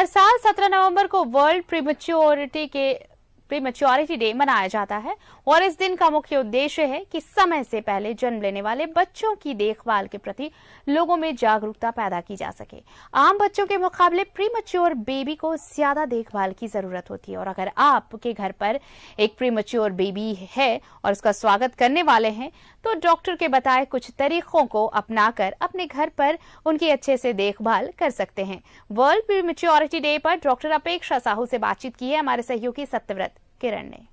हर साल 17 नवंबर को वर्ल्ड प्रीमेच्योरिटी के प्रीमेच्योरिटी डे मनाया जाता है और इस दिन का मुख्य उद्देश्य है कि समय से पहले जन्म लेने वाले बच्चों की देखभाल के प्रति लोगों में जागरूकता पैदा की जा सके आम बच्चों के मुकाबले प्रीमेच्योर बेबी को ज्यादा देखभाल की जरूरत होती है और अगर आपके घर पर एक प्रीमेच्योर बेबी है और उसका स्वागत करने वाले हैं तो डॉक्टर के बताए कुछ तरीकों को अपनाकर अपने घर पर उनकी अच्छे से देखभाल कर सकते हैं वर्ल्ड प्रीमेच्योरिटी डे पर डॉक्टर अपेक्षा साहू से बातचीत की है हमारे सहयोगी सत्यव्रत किरण ने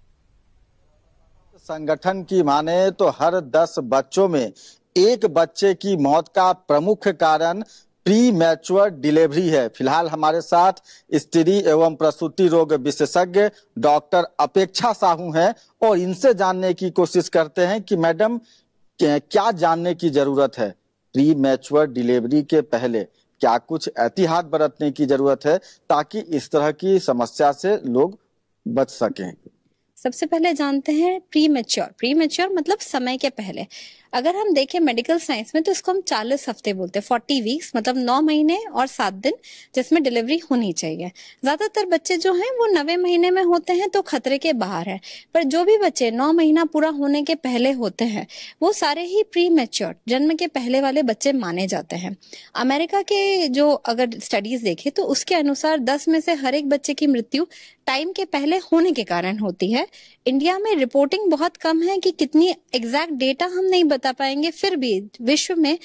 संगठन की माने तो हर दस बच्चों में एक बच्चे की मौत का प्रमुख कारण प्री मैच्योर डिलीवरी है फिलहाल हमारे साथ स्त्री एवं प्रसूति रोग विशेषज्ञ डॉक्टर अपेक्षा साहू हैं और इनसे जानने की कोशिश करते हैं कि मैडम क्या जानने की जरूरत है प्री मैच्योर डिलीवरी के पहले क्या कुछ एहतियात बरतने की जरूरत है ताकि इस तरह की समस्या से लोग बच सकें सबसे पहले जानते हैं प्री मेच्योर प्री मेच्योर मतलब समय के पहले अगर हम देखें मेडिकल साइंस में तो इसको हम चालीस हफ्ते बोलते हैं फोर्टी वीक्स मतलब नौ महीने और सात दिन जिसमें डिलीवरी होनी चाहिए ज्यादातर बच्चे जो हैं वो नवे महीने में होते हैं तो खतरे के बाहर है पर जो भी बच्चे नौ महीना पूरा होने के पहले होते हैं वो सारे ही प्री मेच्योर जन्म के पहले वाले बच्चे माने जाते हैं अमेरिका के जो अगर स्टडीज देखे तो उसके अनुसार दस में से हर एक बच्चे की मृत्यु टाइम के पहले होने के कारण होती है है इंडिया में रिपोर्टिंग बहुत कम है कि कितनी एग्जैक्ट डेटा हम नहीं बता पाएंगे फिर भी विश्व में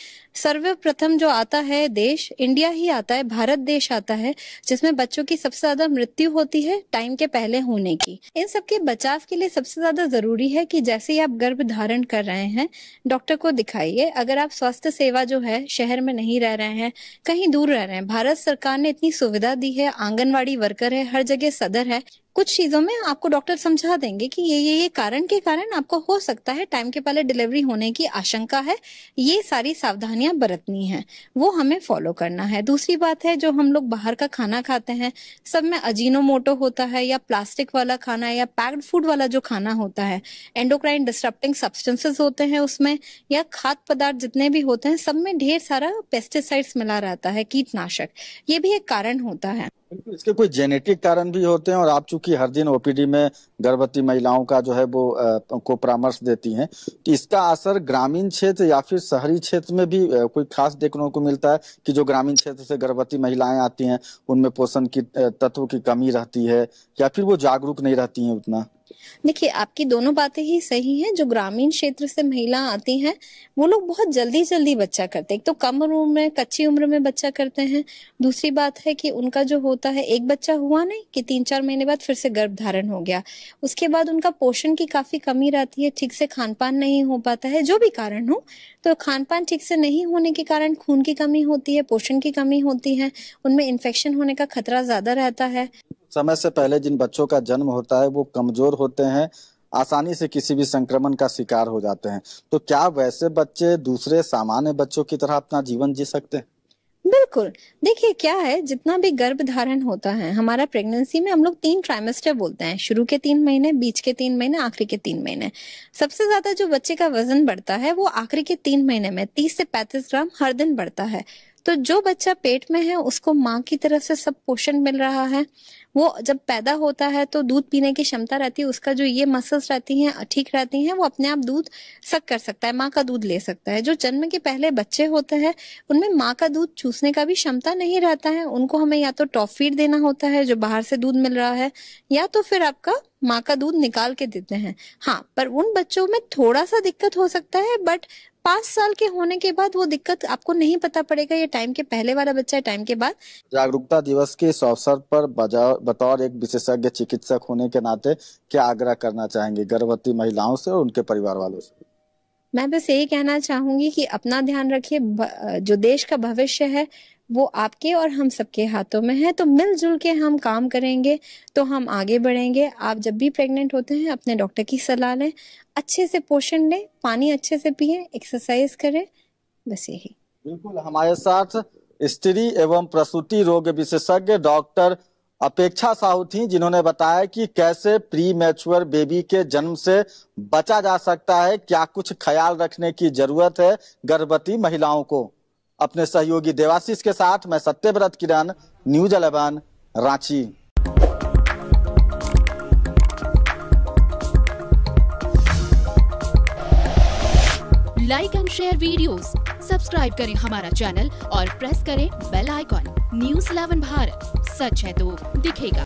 सर्वप्रथम जो आता है देश इंडिया ही आता है भारत देश आता है जिसमें बच्चों की सबसे ज्यादा मृत्यु होती है टाइम के पहले होने की इन सबके बचाव के लिए सबसे ज्यादा जरूरी है कि जैसे ही आप गर्भ धारण कर रहे हैं डॉक्टर को दिखाइए अगर आप स्वास्थ्य सेवा जो है शहर में नहीं रह रहे हैं कहीं दूर रह रहे हैं भारत सरकार ने इतनी सुविधा दी है आंगनवाड़ी वर्कर है हर जगह सदर है कुछ चीजों में आपको डॉक्टर समझा देंगे कि ये ये ये कारण के कारण आपको हो सकता है टाइम के पहले डिलीवरी होने की आशंका है ये सारी सावधानियां बरतनी है वो हमें फॉलो करना है दूसरी बात है जो हम लोग बाहर का खाना खाते हैं सब में अजीनो मोटो होता है या प्लास्टिक वाला खाना या पैक्ड फूड वाला जो खाना होता है एंडोक्राइन डिस्ट्रप्टिंग सब्सटेंसेस होते हैं उसमें या खाद्य पदार्थ जितने भी होते हैं सब में ढेर सारा पेस्टिसाइड्स मिला रहता है कीटनाशक ये भी एक कारण होता है इसके कोई जेनेटिक कारण भी होते हैं और आप चूंकि हर दिन ओपीडी में गर्भवती महिलाओं का जो है वो को परामर्श देती हैं तो इसका असर ग्रामीण क्षेत्र या फिर शहरी क्षेत्र में भी कोई खास देखने को मिलता है कि जो ग्रामीण क्षेत्र से गर्भवती महिलाएं आती हैं उनमें पोषण की तत्व की कमी रहती है या फिर वो जागरूक नहीं रहती है उतना देखिए आपकी दोनों बातें ही सही हैं जो ग्रामीण क्षेत्र से महिला आती हैं वो लोग बहुत जल्दी जल्दी बच्चा करते हैं एक तो कम उम्र में कच्ची उम्र में बच्चा करते हैं दूसरी बात है कि उनका जो होता है एक बच्चा हुआ नहीं कि तीन चार महीने बाद फिर से गर्भ धारण हो गया उसके बाद उनका पोषण की काफी कमी रहती है ठीक से खान पान नहीं हो पाता है जो भी कारण हो तो खान पान ठीक से नहीं होने के कारण खून की कमी होती है पोषण की कमी होती है उनमें इन्फेक्शन होने का खतरा ज्यादा रहता है समय से पहले जिन बच्चों का जन्म होता है वो कमजोर होते हैं आसानी से किसी भी संक्रमण का शिकार हो जाते हैं तो क्या वैसे बच्चे दूसरे सामान्य बच्चों की तरह अपना जीवन जी सकते हैं बिल्कुल देखिए क्या है जितना भी गर्भधारण होता है हमारा प्रेगनेंसी में हम लोग तीन ट्राइमेस्टर बोलते हैं शुरू के तीन महीने बीच के तीन महीने आखिरी के तीन महीने सबसे ज्यादा जो बच्चे का वजन बढ़ता है वो आखिरी के तीन महीने में तीस से पैंतीस ग्राम हर दिन बढ़ता है तो जो बच्चा पेट में है उसको माँ की तरफ से सब पोषण मिल रहा है वो जब पैदा होता है तो दूध पीने की क्षमता रहती है उसका जो ये मसल्स रहती हैं ठीक रहती हैं वो अपने आप दूध सक कर सकता है माँ का दूध ले सकता है जो जन्म के पहले बच्चे होते हैं उनमें माँ का दूध चूसने का भी क्षमता नहीं रहता है उनको हमें या तो टॉप देना होता है जो बाहर से दूध मिल रहा है या तो फिर आपका माँ का दूध निकाल के देते हैं हाँ पर उन बच्चों में थोड़ा सा दिक्कत हो सकता है बट पांच साल के होने के बाद वो दिक्कत आपको नहीं पता पड़ेगा ये टाइम के पहले वाला बच्चा है टाइम के बाद जागरूकता दिवस के इस अवसर पर बतौर एक विशेषज्ञ चिकित्सक होने के नाते क्या आग्रह करना चाहेंगे गर्भवती महिलाओं से और उनके परिवार वालों से मैं बस यही कहना चाहूंगी कि अपना ध्यान रखिए जो देश का भविष्य है वो आपके और हम सबके हाथों में है तो मिलजुल के हम काम करेंगे तो हम आगे बढ़ेंगे आप जब भी प्रेग्नेंट होते हैं अपने डॉक्टर की सलाह लें अच्छे से पोषण लें पानी अच्छे से पिए एक्सरसाइज करें बस यही बिल्कुल हमारे साथ स्त्री एवं प्रसूति रोग विशेषज्ञ डॉक्टर अपेक्षा साहू थी जिन्होंने बताया कि कैसे प्री मैच्योर बेबी के जन्म से बचा जा सकता है क्या कुछ ख्याल रखने की जरूरत है गर्भवती महिलाओं को अपने सहयोगी देवाशीष के साथ मैं Satyavrat Kiran news eleven Ranchi like and share videos, subscribe करें हमारा चैनल और प्रेस करें bell icon news eleven Bharat सच है तो दिखेगा